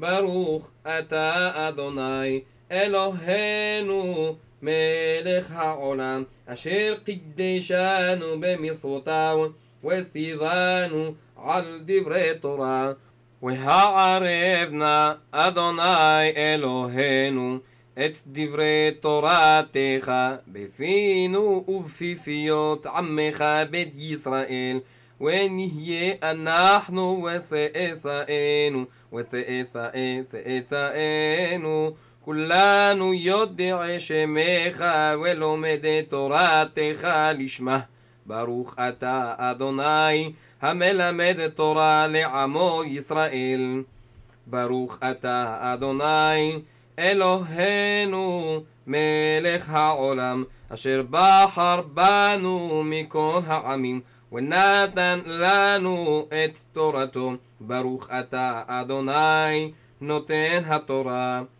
ברוך אתה אדוני אלוהינו מלך העולם אשר קידשנו במצוותיו וציוונו על דברי תורה והערבנה אדוני אלוהינו את דברי תורתך בפינו ובפיפיות עמך בית ישראל ונהיה אנחנו ושאשאנו, ושאשאשאנו, כולנו יודעי שמך ולומדי תורתך לשמה. ברוך אתה אדוני המלמד תורה לעמו ישראל. ברוך אתה אדוני אלוהינו מלך העולם אשר בחר בנו מכל העמים ונתן לנו את תורתו, ברוך אתה אדוני נותן התורה